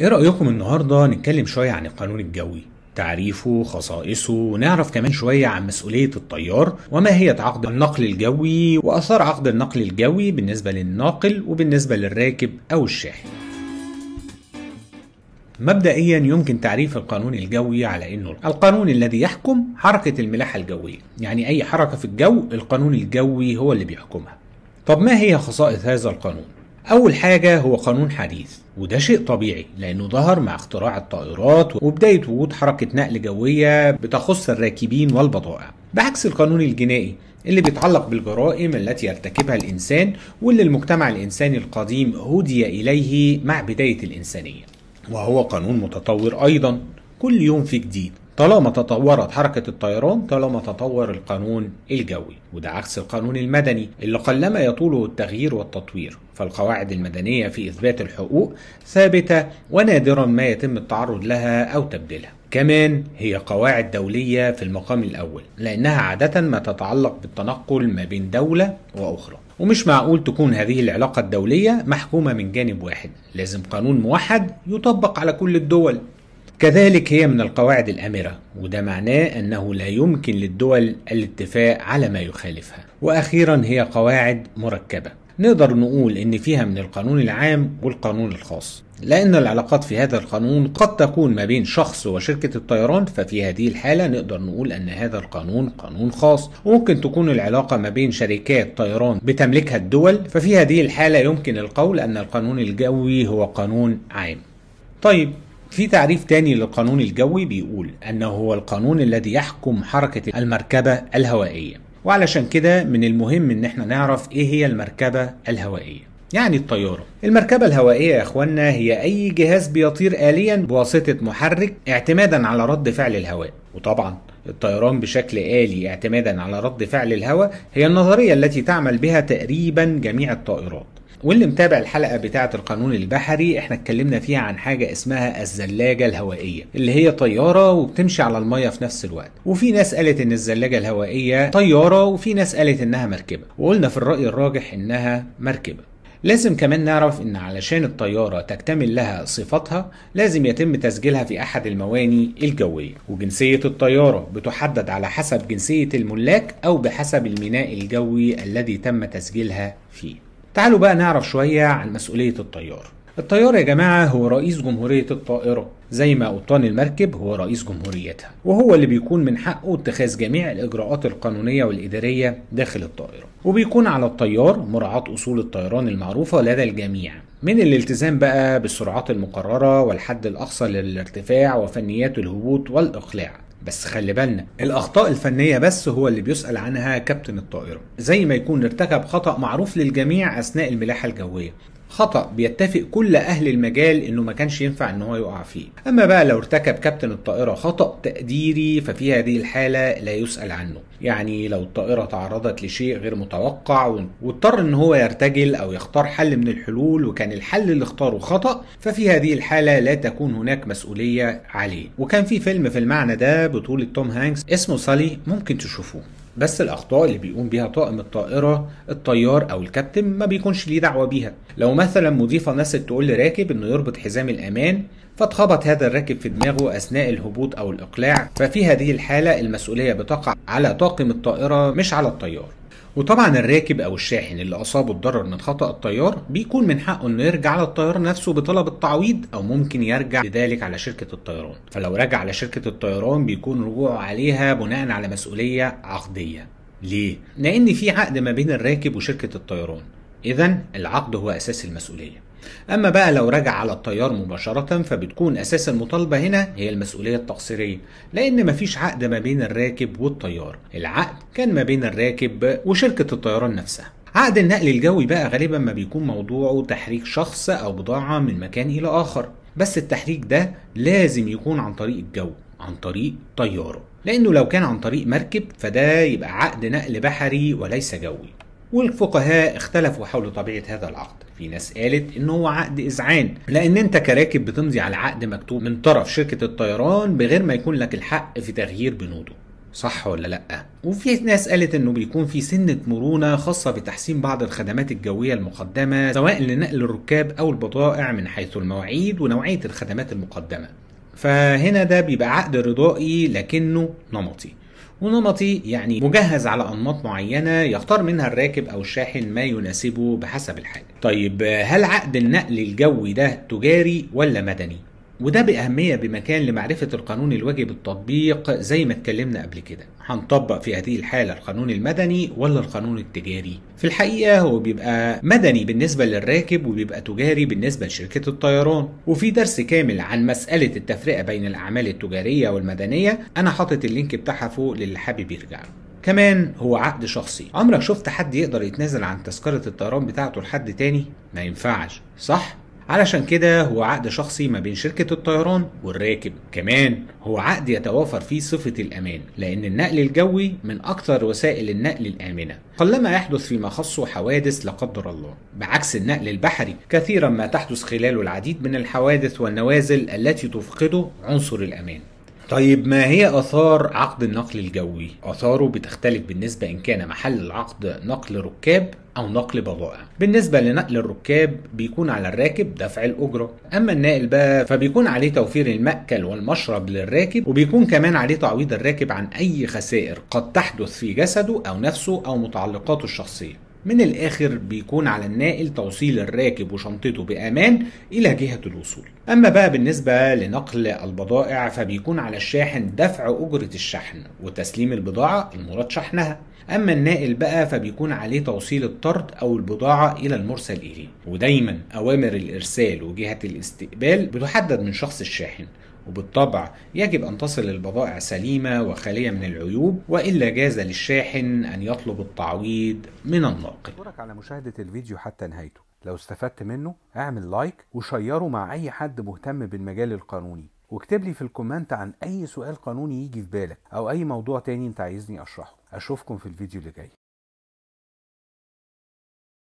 ايه رأيكم النهاردة نتكلم شوية عن القانون الجوي تعريفه خصائصه ونعرف كمان شوية عن مسؤولية الطيار وما هي عقد النقل الجوي وأثار عقد النقل الجوي بالنسبة للناقل وبالنسبة للراكب أو الشاحن مبدئيا يمكن تعريف القانون الجوي على انه القانون الذي يحكم حركه الملاحه الجويه، يعني اي حركه في الجو القانون الجوي هو اللي بيحكمها. طب ما هي خصائص هذا القانون؟ أول حاجة هو قانون حديث وده شيء طبيعي لأنه ظهر مع اختراع الطائرات وبداية وجود حركة نقل جوية بتخص الراكبين والبضائع بعكس القانون الجنائي اللي بيتعلق بالجرائم التي يرتكبها الإنسان واللي المجتمع الإنساني القديم هدي إليه مع بداية الإنسانية وهو قانون متطور أيضا كل يوم في جديد طالما تطورت حركة الطيران طالما تطور القانون الجوي وده عكس القانون المدني اللي قلما يطوله التغيير والتطوير فالقواعد المدنية في إثبات الحقوق ثابتة ونادرا ما يتم التعرض لها أو تبديلها كمان هي قواعد دولية في المقام الأول لأنها عادة ما تتعلق بالتنقل ما بين دولة وأخرى ومش معقول تكون هذه العلاقة الدولية محكومة من جانب واحد لازم قانون موحد يطبق على كل الدول كذلك هي من القواعد الامره وده معناه انه لا يمكن للدول الاتفاق على ما يخالفها واخيرا هي قواعد مركبه نقدر نقول ان فيها من القانون العام والقانون الخاص لأن العلاقات في هذا القانون قد تكون ما بين شخص وشركة الطيران ففي هذه الحالة نقدر نقول أن هذا القانون قانون خاص وممكن تكون العلاقة ما بين شركات طيران بتملكها الدول ففي هذه الحالة يمكن القول أن القانون الجوي هو قانون عام طيب في تعريف تاني للقانون الجوي بيقول أنه هو القانون الذي يحكم حركة المركبة الهوائية وعلشان كده من المهم ان احنا نعرف ايه هي المركبة الهوائية يعني الطيارة المركبة الهوائية يا اخوانا هي اي جهاز بيطير آليا بواسطة محرك اعتمادا على رد فعل الهواء وطبعا الطيران بشكل آلي اعتمادا على رد فعل الهواء هي النظرية التي تعمل بها تقريبا جميع الطائرات واللي متابع الحلقة بتاعة القانون البحري احنا اتكلمنا فيها عن حاجة اسمها الزلاجة الهوائية اللي هي طيارة وبتمشي على المية في نفس الوقت وفي ناس قالت ان الزلاجة الهوائية طيارة وفي ناس قالت انها مركبة وقلنا في الرأي الراجح انها مركبة لازم كمان نعرف ان علشان الطيارة تكتمل لها صفاتها لازم يتم تسجيلها في احد المواني الجوية وجنسية الطيارة بتحدد على حسب جنسية الملاك او بحسب الميناء الجوي الذي تم تسجيلها فيه تعالوا بقى نعرف شوية عن مسؤولية الطيار الطيار يا جماعة هو رئيس جمهورية الطائرة زي ما قبطان المركب هو رئيس جمهوريتها وهو اللي بيكون من حقه اتخاذ جميع الإجراءات القانونية والإدارية داخل الطائرة وبيكون على الطيار مراعاة أصول الطيران المعروفة لدى الجميع من الالتزام بقى بالسرعات المقررة والحد الأقصى للارتفاع وفنيات الهبوط والإقلاع بس خلي بالنا الاخطاء الفنيه بس هو اللي بيسال عنها كابتن الطائره زي ما يكون ارتكب خطا معروف للجميع اثناء الملاحه الجويه خطأ بيتفق كل أهل المجال إنه ما كانش ينفع إن هو يقع فيه. أما بقى لو ارتكب كابتن الطائرة خطأ تقديري ففي هذه الحالة لا يسأل عنه. يعني لو الطائرة تعرضت لشيء غير متوقع واضطر إن هو يرتجل أو يختار حل من الحلول وكان الحل اللي اختاره خطأ ففي هذه الحالة لا تكون هناك مسؤولية عليه. وكان في فيلم في المعنى ده بطولة توم هانكس اسمه سالي ممكن تشوفوه. بس الاخطاء اللي بيقوم بيها طاقم الطائره الطيار او الكابتن ما بيكونش ليه دعوه بيها لو مثلا مضيفه نست تقول لراكب انه يربط حزام الامان فاتخبط هذا الراكب في دماغه اثناء الهبوط او الاقلاع ففي هذه الحاله المسؤوليه بتقع على طاقم الطائره مش على الطيار وطبعا الراكب او الشاحن اللي اصابه الضرر من خطا الطيار بيكون من حقه انه يرجع على الطيار نفسه بطلب التعويض او ممكن يرجع لذلك على شركه الطيران فلو رجع على شركه الطيران بيكون رجوعه عليها بناء على مسؤوليه عقديه ليه لان في عقد ما بين الراكب وشركه الطيران اذا العقد هو اساس المسؤوليه أما بقى لو رجع على الطيار مباشرة فبتكون أساس المطالبة هنا هي المسؤولية التقصيرية لأن مفيش عقد ما بين الراكب والطيار العقد كان ما بين الراكب وشركة الطيران نفسها عقد النقل الجوي بقى غالبا ما بيكون موضوعه تحريك شخص أو بضاعة من مكان إلى آخر بس التحريك ده لازم يكون عن طريق الجو عن طريق طيارة لأنه لو كان عن طريق مركب فده يبقى عقد نقل بحري وليس جوي والفقهاء اختلفوا حول طبيعة هذا العقد في ناس قالت ان هو عقد اذعان لان انت كراكب بتمضي على عقد مكتوب من طرف شركة الطيران بغير ما يكون لك الحق في تغيير بنوده صح ولا لا وفي ناس قالت انه بيكون في سنه مرونه خاصه بتحسين بعض الخدمات الجويه المقدمه سواء لنقل الركاب او البضائع من حيث المواعيد ونوعيه الخدمات المقدمه فهنا ده بيبقى عقد رضائي لكنه نمطي ونمطي يعني مجهز على أنماط معينة يختار منها الراكب أو الشاحن ما يناسبه بحسب الحاجة طيب هل عقد النقل الجوي ده تجاري ولا مدني؟ وده بأهمية بمكان لمعرفة القانون الواجب التطبيق زي ما اتكلمنا قبل كده هنطبق في هذه الحالة القانون المدني ولا القانون التجاري في الحقيقة هو بيبقى مدني بالنسبة للراكب وبيبقى تجاري بالنسبة لشركة الطيران وفي درس كامل عن مسألة التفرقة بين الأعمال التجارية والمدنية أنا حاطط اللينك بتاعها فوق للي حابب يرجع له كمان هو عقد شخصي عمرك شفت حد يقدر يتنازل عن تذكرة الطيران بتاعته لحد تاني؟ ما ينفعش صح؟ علشان كده هو عقد شخصي ما بين شركة الطيران والراكب كمان هو عقد يتوافر فيه صفة الأمان لأن النقل الجوي من أكثر وسائل النقل الآمنة قلما يحدث فيما خصه حوادث لا قدر الله بعكس النقل البحري كثيرا ما تحدث خلاله العديد من الحوادث والنوازل التي تفقده عنصر الأمان طيب ما هي آثار عقد النقل الجوي؟ آثاره بتختلف بالنسبة إن كان محل العقد نقل ركاب أو نقل بضائع. بالنسبة لنقل الركاب بيكون على الراكب دفع الأجرة، أما الناقل بقى فبيكون عليه توفير المأكل والمشرب للراكب وبيكون كمان عليه تعويض الراكب عن أي خسائر قد تحدث في جسده أو نفسه أو متعلقاته الشخصية. من الآخر بيكون على النائل توصيل الراكب وشنطته بأمان إلى جهة الوصول. أما بقى بالنسبة لنقل البضائع فبيكون على الشاحن دفع أجرة الشحن وتسليم البضاعة المراد شحنها أما الناقل بقى فبيكون عليه توصيل الطرد أو البضاعة إلى المرسل إليه ودايما أوامر الإرسال وجهة الاستقبال بتحدد من شخص الشاحن وبالطبع يجب أن تصل البضائع سليمة وخالية من العيوب وإلا جاز للشاحن أن يطلب التعويض من الناقل أشكرك على مشاهدة الفيديو حتى نهايته لو استفدت منه اعمل لايك وشيره مع اي حد مهتم بالمجال القانوني واكتب لي في الكومنت عن اي سؤال قانوني يجي في بالك او اي موضوع تاني انت عايزني اشرحه اشوفكم في الفيديو اللي جاي